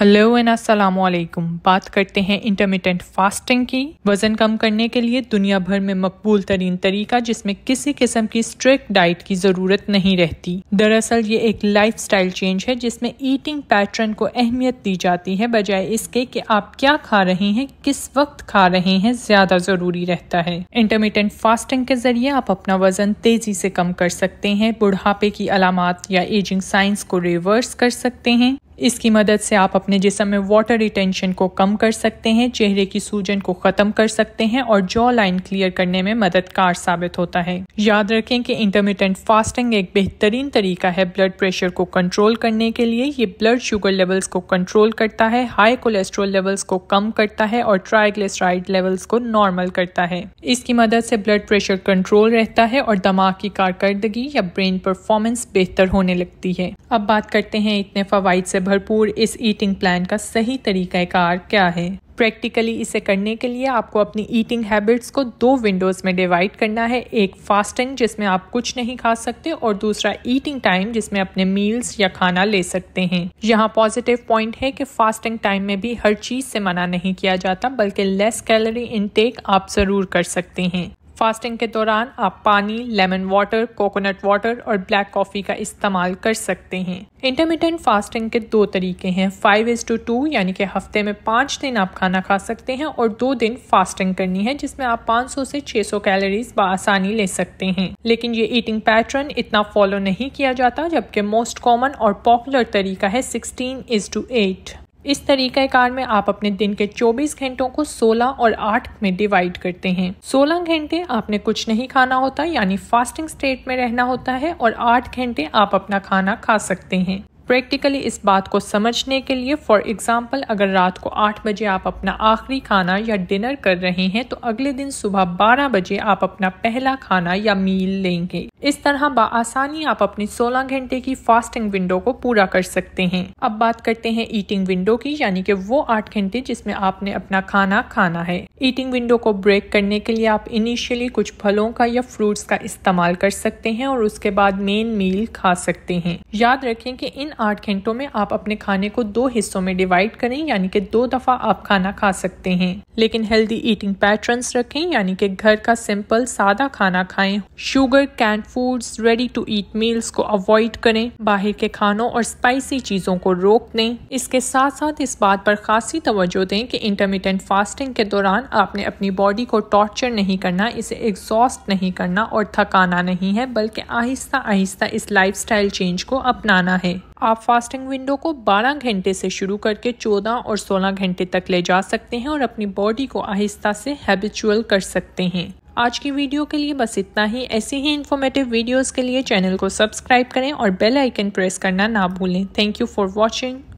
hello and अस्सलाम वालेकुम बात करते हैं इंटरमीटेंट फास्टिंग की वजन कम करने के लिए दुनिया भर में मकबूल तरीन तरीका जिसमें किसी किस्म की स्ट्रिक्ट डाइट की ज़रूरत नहीं रहती दरअसल ये एक लाइफस्टाइल चेंज है जिसमें ईटिंग पैटर्न को अहमियत दी जाती है बजाय इसके कि आप क्या खा रहे हैं किस वक्त खा रहे हैं ज़्यादा ज़रूरी रहता है इंटरमीटेंट फास्टिंग के ज़रिए आप अपना वजन तेज़ी से कम कर सकते हैं बुढ़ापे की अलामत या एजिंग साइंस को रिवर्स कर सकते हैं इसकी मदद से आप अपने जिसम में वाटर रिटेंशन को कम कर सकते हैं चेहरे की सूजन को ख़त्म कर सकते हैं और जॉ लाइन क्लियर करने में मददगार साबित होता है याद रखें कि इंटरमीडियंट फास्टिंग एक बेहतरीन तरीका है ब्लड प्रेशर को कंट्रोल करने के लिए ये ब्लड शुगर लेवल्स को कंट्रोल करता है हाई कोलेस्ट्रोल लेवल्स को कम करता है और ट्राइग्लेसराइड लेवल्स को नॉर्मल करता है इसकी मदद से ब्लड प्रेशर कंट्रोल रहता है और दिमाग की कारकर्दगी या ब्रेन परफॉर्मेंस बेहतर होने लगती है अब बात करते हैं इतने फवाद से भरपूर इस ईटिंग प्लान का सही तरीक़ाकार क्या है प्रैक्टिकली इसे करने के लिए आपको अपनी ईटिंग हैबिट्स को दो विंडोज़ में डिवाइड करना है एक फास्टिंग जिसमें आप कुछ नहीं खा सकते और दूसरा ईटिंग टाइम जिसमें अपने मील्स या खाना ले सकते हैं यहाँ पॉजिटिव पॉइंट है कि फास्टिंग टाइम में भी हर चीज़ से मना नहीं किया जाता बल्कि लेस कैलोरी इनटेक आप ज़रूर कर सकते हैं फास्टिंग के दौरान आप पानी लेमन वाटर कोकोनट वाटर और ब्लैक कॉफ़ी का इस्तेमाल कर सकते हैं इंटरमीडियंट फास्टिंग के दो तरीके हैं फाइव इज टू टू यानी कि हफ्ते में पाँच दिन आप खाना खा सकते हैं और दो दिन फास्टिंग करनी है जिसमें आप 500 से 600 कैलोरीज बसानी ले सकते हैं लेकिन ये ईटिंग पैटर्न इतना फॉलो नहीं किया जाता जबकि मोस्ट कॉमन और पॉपुलर तरीका है सिक्सटीन इज टू एट इस तरीक़ाकार में आप अपने दिन के 24 घंटों को 16 और 8 में डिवाइड करते हैं 16 घंटे आपने कुछ नहीं खाना होता यानी फास्टिंग स्टेट में रहना होता है और 8 घंटे आप अपना खाना खा सकते हैं प्रैक्टिकली इस बात को समझने के लिए फॉर एग्ज़ाम्पल अगर रात को आठ बजे आप अपना आखिरी खाना या डिनर कर रहे हैं तो अगले दिन सुबह बारह बजे आप अपना पहला खाना या मील लेंगे इस तरह आसानी आप अपनी सोलह घंटे की फास्टिंग विंडो को पूरा कर सकते हैं अब बात करते हैं ईटिंग विंडो की यानी कि वो आठ घंटे जिसमें आपने अपना खाना खाना है ईटिंग विंडो को ब्रेक करने के लिए आप इनिशियली कुछ फलों का या फ्रूट्स का इस्तेमाल कर सकते हैं और उसके बाद मेन मील खा सकते हैं याद रखें कि इन आठ घंटों में आप अपने खाने को दो हिस्सों में डिवाइड करें यानी कि दो दफ़ा आप खाना खा सकते हैं लेकिन हेल्दी ईटिंग पैटर्न्स रखें यानी कि घर का सिंपल सादा खाना खाएं sugar can foods ready to eat meals को अवॉइड करें बाहर के खानों और स्पाइसी चीज़ों को रोक दें इसके साथ साथ इस बात पर खासी तवज्जो दें कि इंटरमीडियंट फास्टिंग के दौरान आपने अपनी बॉडी को टॉर्चर नहीं करना इसे एग्जॉस्ट नहीं करना और थकाना नहीं है बल्कि आहिस्ता आहिस्ता इस लाइफ चेंज को अपनाना है आप फास्टिंग विंडो को 12 घंटे से शुरू करके 14 और 16 घंटे तक ले जा सकते हैं और अपनी बॉडी को आहिस्ता से हैबिचुअल कर सकते हैं आज की वीडियो के लिए बस इतना ही ऐसी ही इन्फॉर्मेटिव वीडियोस के लिए चैनल को सब्सक्राइब करें और बेल आइकन प्रेस करना ना भूलें थैंक यू फॉर वॉचिंग